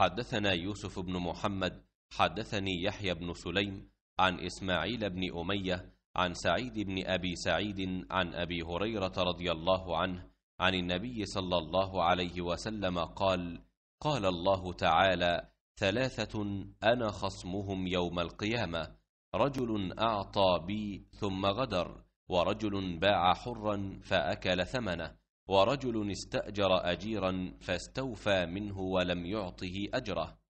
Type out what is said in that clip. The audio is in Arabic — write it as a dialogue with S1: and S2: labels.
S1: حدثنا يوسف بن محمد حدثني يحيى بن سليم عن إسماعيل بن أمية عن سعيد بن أبي سعيد عن أبي هريرة رضي الله عنه عن النبي صلى الله عليه وسلم قال قال الله تعالى ثلاثة أنا خصمهم يوم القيامة رجل أعطى بي ثم غدر ورجل باع حرا فأكل ثمنه ورجل استأجر أجيرا فاستوفى منه ولم يعطه أجره